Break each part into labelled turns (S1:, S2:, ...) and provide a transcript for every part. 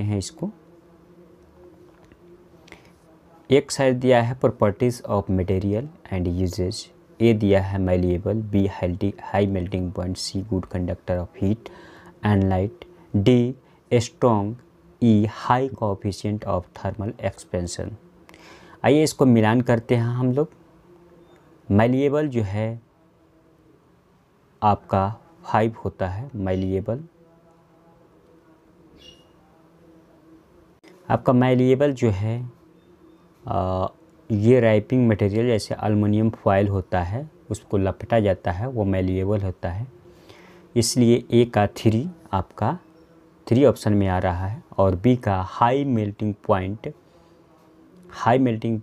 S1: हैं इसको एक साइड दिया है properties of material and uses A दिया है मेलिएबल बी हेल्टी high melting point C good conductor of heat and light D strong E high coefficient of thermal expansion आइए इसको मिलान करते हैं हम लोग मेलिएबल जो है आपका फाइव होता है मेलिएबल आपका मैलिएबल जो है आ, ये रैपिंग मटेरियल जैसे अलमिनियम फॉइल होता है उसको लपटा जाता है वो मैलिएबल होता है इसलिए ए का थ्री आपका थ्री ऑप्शन में आ रहा है और बी का high melting point high melting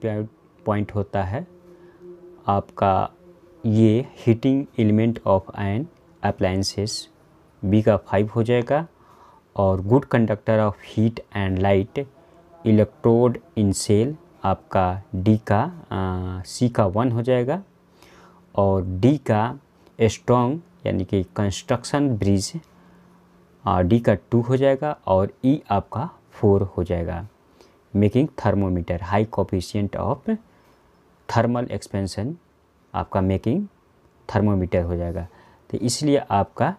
S1: point होता है आपका ये heating element of an appliances B का फाइव हो जाएगा और good conductor of heat and light electrode in cell आपका डी का सी का वन हो जाएगा और डी का स्ट्रॉन्ग यानी कि कंस्ट्रक्शन ब्रिज डी का टू हो जाएगा और ई e आपका फोर हो जाएगा making thermometer high coefficient of thermal expansion आपका मेकिंग थर्मोमीटर हो जाएगा तो इसलिए आपका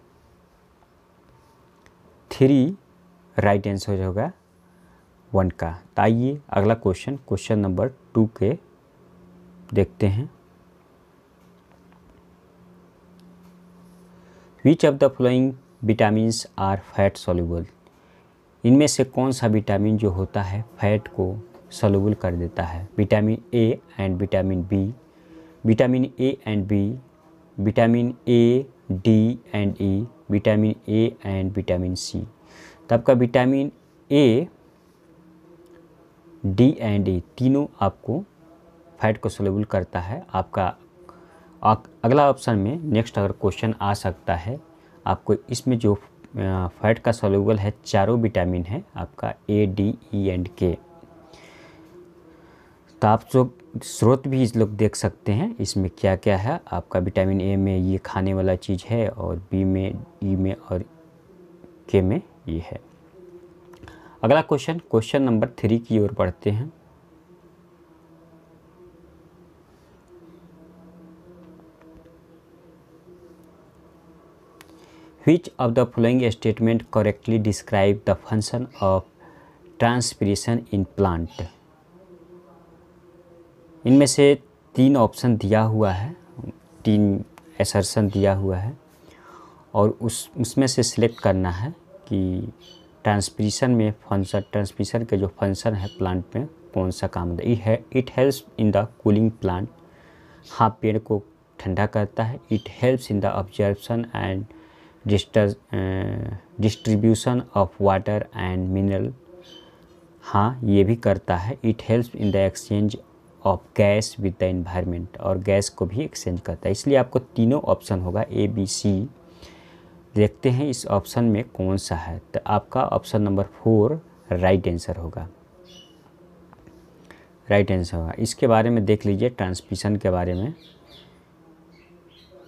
S1: थ्री राइट आंसर होगा वन का तो आइए अगला क्वेश्चन क्वेश्चन नंबर टू के देखते हैं which of the following vitamin are fat soluble इनमें से कौन सा विटामिन जो होता है फैट को सोल्यूबल कर देता है vitamin A and vitamin B vitamin A and B vitamin A D and E vitamin A and vitamin C तो आपका vitamin A D and E तीनों आपको फैट को सोलेबल करता है आपका अगला ऑप्शन में नेक्स्ट अगर क्वेश्चन आ सकता है आपको इसमें जो फैट का सोलेबल है चारों विटामिन है आपका ए डी ई एंड के तो आप लोग स्रोत भी इस लोग देख सकते हैं इसमें क्या क्या है आपका विटामिन ए में ये खाने वाला चीज़ है और बी में ई e में और के में ये है अगला क्वेश्चन क्वेश्चन नंबर थ्री की ओर पढ़ते हैं which of the following statement correctly describe the function of transpiration in plant इनमें से तीन ऑप्शन दिया हुआ है तीन एसर्सन दिया हुआ है और उस उसमें से सिलेक्ट करना है कि ट्रांसप्रीशन में फंक्शन ट्रांसप्रीशन के जो फंक्शन है प्लांट में कौन सा काम है it helps in the cooling plant हाँ पेड़ को ठंडा करता है it helps in the absorption and distribution of water and mineral हाँ ये भी करता है it helps in the exchange of gas with the environment और गैस को भी एक्सचेंज करता है इसलिए आपको तीनों ऑप्शन होगा ए बी सी देखते हैं इस ऑप्शन में कौन सा है तो आपका option number four right answer होगा राइट आंसर होगा इसके बारे में देख लीजिए ट्रांसमिशन के बारे में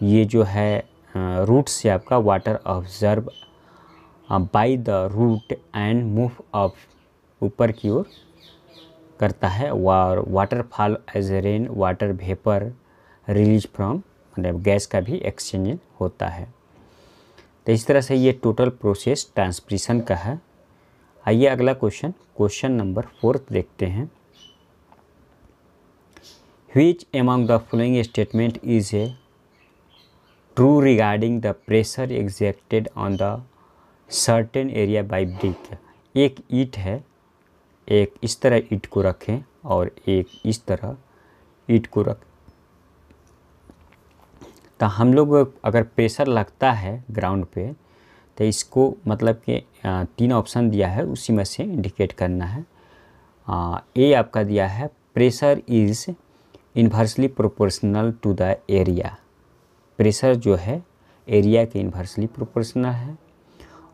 S1: ये जो है रूट से आपका water absorb by the root and move of ऊपर की ओर करता है water waterfall as a rain water vapour release from मतलब गैस का भी एक्सचेंज होता है तो इस तरह से ये टोटल प्रोसेस ट्रांसप्रेशन का है आइए अगला क्वेश्चन क्वेश्चन नंबर फोर्थ देखते हैं which among the following statement is a true regarding the pressure exerted on the certain area by brick एक ईट है एक इस तरह ईट को रखें और एक इस तरह ईट को रख तो हम लोग अगर प्रेशर लगता है ग्राउंड पे तो इसको मतलब कि तीन ऑप्शन दिया है उसी में से इंडिकेट करना है ए आपका दिया है pressure is inversely proportional to the area pressure जो है एरिया के इन्वर्सली प्रोपोर्शनल है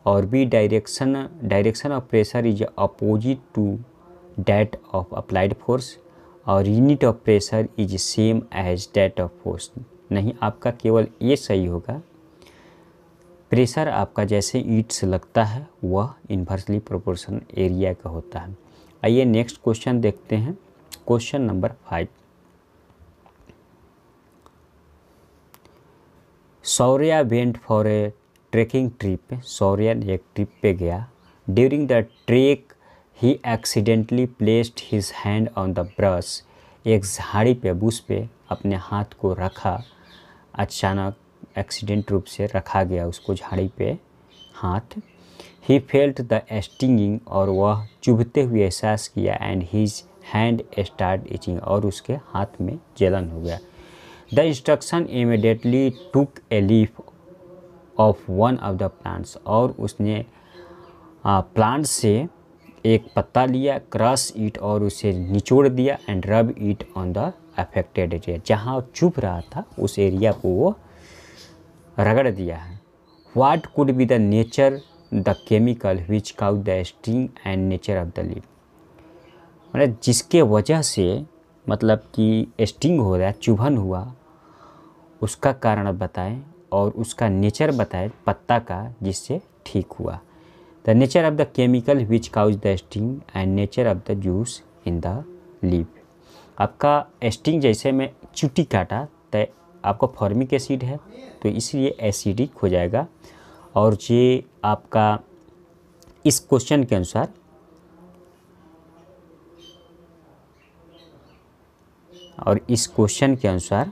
S1: और B direction direction of pressure is opposite to that of applied force और unit of pressure is same as that of force नहीं आपका केवल ये सही होगा प्रेशर आपका जैसे ईट से लगता है वह इन्वर्सली प्रोपोर्शन एरिया का होता है आइए नेक्स्ट क्वेश्चन देखते हैं question number five Saurya went for a trekking trip सौर्यन एक ट्रिप पे गया during the trek he accidentally placed his hand on the brush एक झाड़ी पे बुश पे अपने हाथ को रखा अचानक एक्सीडेंट रूप से रखा गया उसको झाड़ी पे हाथ ही फेल्ट द एस्टिंगिंग और वह चुभते हुए एहसास किया and his hand start itching और उसके हाथ में जलन हो गया the instructor immediately took a leaf of one of the plants और उसने प्लांट से एक पत्ता लिया क्रॉस ईट और उसे निचोड़ दिया and rub it on the affected area जहाँ चुप रहा था उस एरिया को वो रगड़ दिया है what could be the nature the chemical which cause the sting and nature of the leaf मतलब जिसके वजह से मतलब कि स्टिंग हो रहा है चुभन हुआ उसका कारण बताएं और उसका नेचर बताए पत्ता का जिससे ठीक हुआ the nature of the chemical which cause the sting and nature of the juice in the leaf आपका स्टिंग जैसे मैं चुटी काटा तो आपका फॉर्मिक एसिड है तो इसलिए एसिडिक हो जाएगा और ये आपका इस क्वेश्चन के अनुसार और इस क्वेश्चन के अनुसार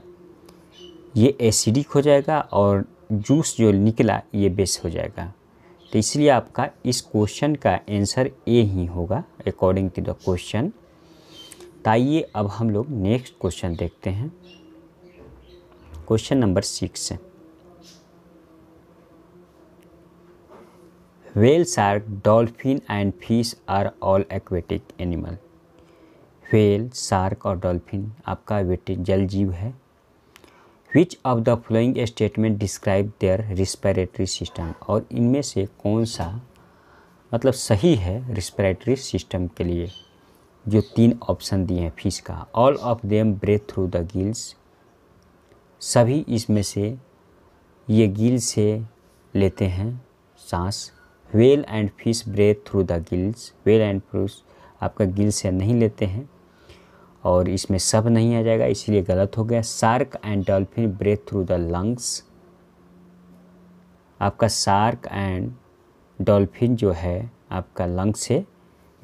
S1: ये एसिडिक हो जाएगा और जूस जो निकला ये बेस हो जाएगा तो इसलिए आपका इस क्वेश्चन का आंसर ए ही होगा अकॉर्डिंग टू द क्वेश्चन तो आइए अब हम लोग नेक्स्ट क्वेश्चन देखते हैं question number six whale shark dolphin and fish are all aquatic animal whale shark और डॉल्फिन आपका वेट जल जीव है which of the following statement describe their respiratory system और इनमें से कौन सा मतलब सही है रिस्पायरेटरी सिस्टम के लिए जो तीन ऑप्शन दिए हैं फिश का all of them breathe through the gills सभी इसमें से ये गिल से लेते हैं सांस whale and fish breathe through the gills whale and fish आपका गिल से नहीं लेते हैं और इसमें सब नहीं आ जाएगा इसलिए गलत हो गया shark and dolphin breathe through the lungs आपका सार्क एंड डॉल्फिन जो है आपका लंग्स से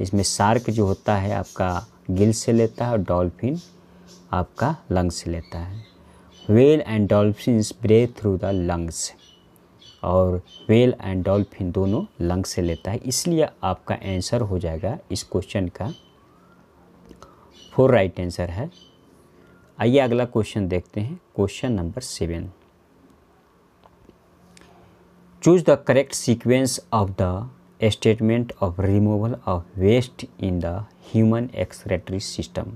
S1: इसमें सार्क जो होता है आपका गिल से लेता है और डॉल्फिन आपका लंग्स से लेता है whale and dolphin breathe through the lungs और वेल एंड डॉल्फिन दोनों लंग्स से लेता है इसलिए आपका आंसर हो जाएगा इस क्वेश्चन का फोर राइट आंसर है आइए अगला क्वेश्चन देखते हैं question number seven choose the correct sequence of the statement of removal of waste in the human excretory system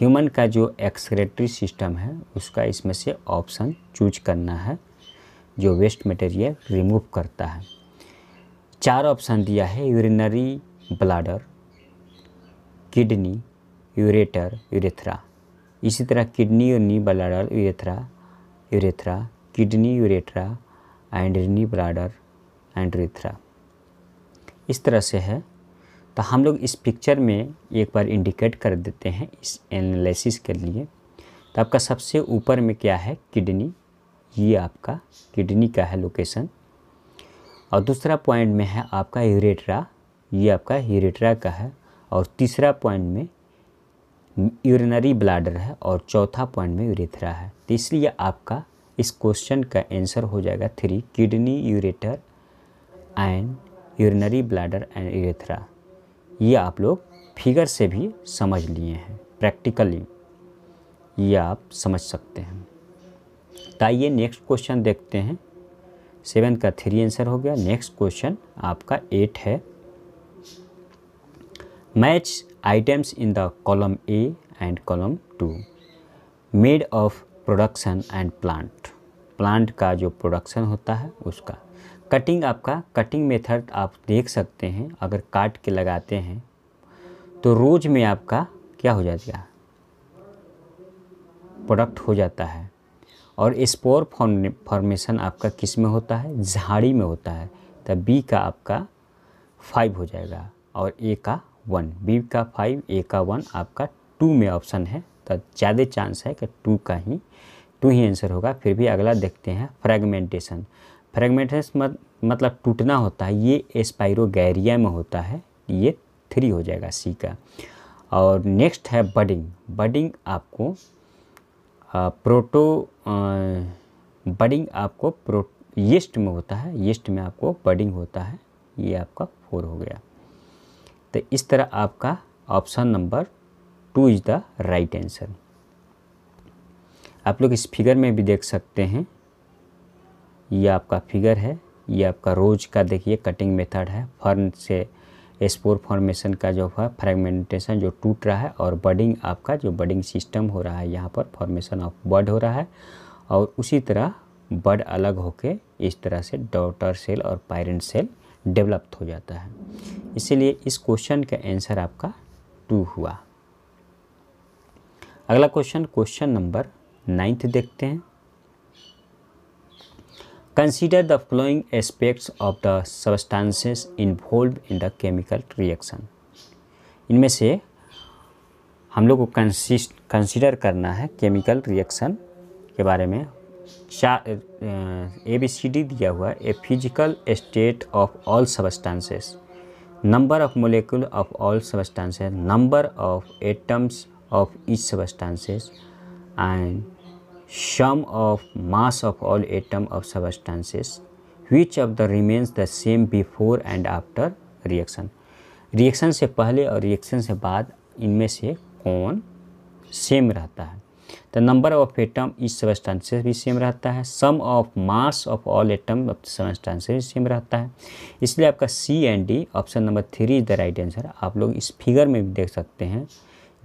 S1: human का जो एक्सरेटरी सिस्टम है उसका इसमें से ऑप्शन चूज करना है जो वेस्ट मटेरियल रिमूव करता है चार ऑप्शन दिया है urinary bladder kidney ureter urethra इसी तरह किडनी और नी bladder urethra urethra kidney ureter and नी ब्लाडर एंड यूरेथ्रा इस तरह से है तो हम लोग इस पिक्चर में एक बार इंडिकेट कर देते हैं इस एनालिसिस के लिए तो आपका सबसे ऊपर में क्या है किडनी ये आपका किडनी का है लोकेशन और दूसरा पॉइंट में है आपका यूरेट्रा ये आपका यूरेट्रा का है और तीसरा पॉइंट में यूरिनरी ब्लाडर है और चौथा पॉइंट में यूरेथरा है तो इसलिए आपका इस क्वेश्चन का आंसर हो जाएगा three kidney ureter and urinary bladder and urethra ये आप लोग फिगर से भी समझ लिए हैं प्रैक्टिकली ये आप समझ सकते हैं तो ये नेक्स्ट क्वेश्चन देखते हैं सेवन का थ्री आंसर हो गया नेक्स्ट क्वेश्चन आपका एट है match items in the column A and column 2 made of production and plant plant का जो production होता है उसका कटिंग आपका कटिंग मेथड आप देख सकते हैं अगर काट के लगाते हैं तो रोज़ में आपका क्या हो जाएगा प्रोडक्ट हो जाता है और स्पोर फॉर्मेशन आपका किस में होता है झाड़ी में होता है तब बी का आपका फाइव हो जाएगा और ए का वन बी का फाइव ए का वन आपका टू में ऑप्शन है तो ज़्यादा चांस है कि टू का ही टू ही आंसर होगा फिर भी अगला देखते हैं फ्रेगमेंटेशन फ्रेगमेंटेशन मत, मतलब टूटना होता है ये स्पायरोगैरिया में होता है ये थ्री हो जाएगा सी का और नेक्स्ट है बडिंग बडिंग आपको आ, प्रोटो आ, बडिंग आपको प्रो येस्ट में होता है येस्ट में आपको बडिंग होता है ये आपका फोर हो गया तो इस तरह आपका option number two is the right answer आप लोग इस फिगर में भी देख सकते हैं ये आपका फिगर है ये आपका रोज का देखिए कटिंग मेथड है फर्न से स्पोर फॉर्मेशन का जो है फ्रेगमेंटेशन जो टूट रहा है और बडिंग आपका जो बडिंग सिस्टम हो रहा है यहाँ पर फॉर्मेशन ऑफ बड हो रहा है और उसी तरह बड अलग होके इस तरह से डॉटर सेल और पायरेंट सेल डेवलप्ड हो जाता है इसीलिए इस क्वेश्चन का आंसर आपका टू हुआ अगला क्वेश्चन क्वेश्चन नंबर नाइन्थ देखते हैं consider the following aspects of the substances involve in the chemical reaction इनमें से हम लोग को कंसिस्ट कंसिडर करना है केमिकल रिएक्शन के बारे में ए बी सी डी दिया हुआ है A physical state of all substances number of molecule of all substances number of atoms of each substances and sum of mass of all atom of substances which of the remains the same before and after reaction reaction से पहले और reaction से बाद इनमें से कौन same रहता है द नंबर ऑफ एटम इस सबस्टांसेस भी सेम रहता है sum of mass of all atom of substances भी सेम रहता है इसलिए आपका C and D option number three is the right answer आप लोग इस फिगर में भी देख सकते हैं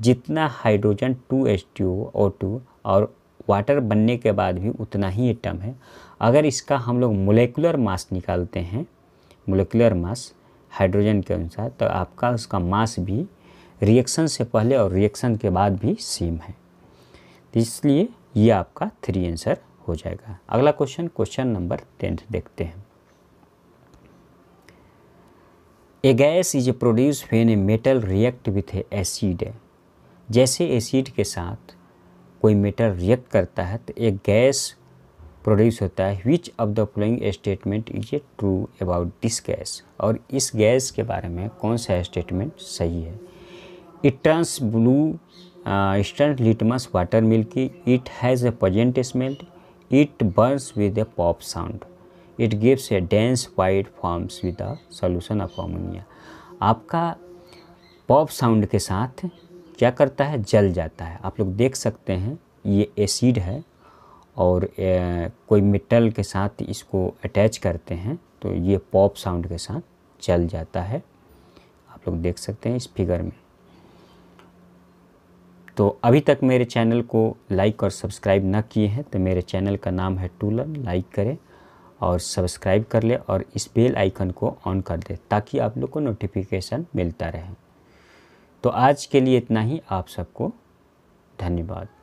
S1: जितना hydrogen two H two O O two और वाटर बनने के बाद भी उतना ही एटम है अगर इसका हम लोग मोलेकुलर मास निकालते हैं मोलेकुलर मास हाइड्रोजन के अनुसार तो आपका उसका मास भी रिएक्शन से पहले और रिएक्शन के बाद भी सेम है इसलिए ये आपका थ्री आंसर हो जाएगा अगला क्वेश्चन क्वेश्चन नंबर टेंथ देखते हैं a gas is produce when a metal react with a acid जैसे एसिड के साथ कोई मेटल रिएक्ट करता है तो एक गैस प्रोड्यूस होता है which of the following statement is a true about this gas और इस गैस के बारे में कौन सा स्टेटमेंट सही है it turns blue instant litmus water milky it has a pungent smell it burns with a pop sound it gives a dense white forms with a solution of ammonia आपका pop sound के साथ क्या करता है जल जाता है आप लोग देख सकते हैं ये एसिड है और ए, कोई मेटल के साथ इसको अटैच करते हैं तो ये पॉप साउंड के साथ जल जाता है आप लोग देख सकते हैं इस फिगर में तो अभी तक मेरे चैनल को लाइक और सब्सक्राइब ना किए हैं तो मेरे चैनल का नाम है टूलन लाइक करें और सब्सक्राइब कर ले और इस बेल आइकन को ऑन कर दे ताकि आप लोग को नोटिफिकेशन मिलता रहे तो आज के लिए इतना ही आप सबको धन्यवाद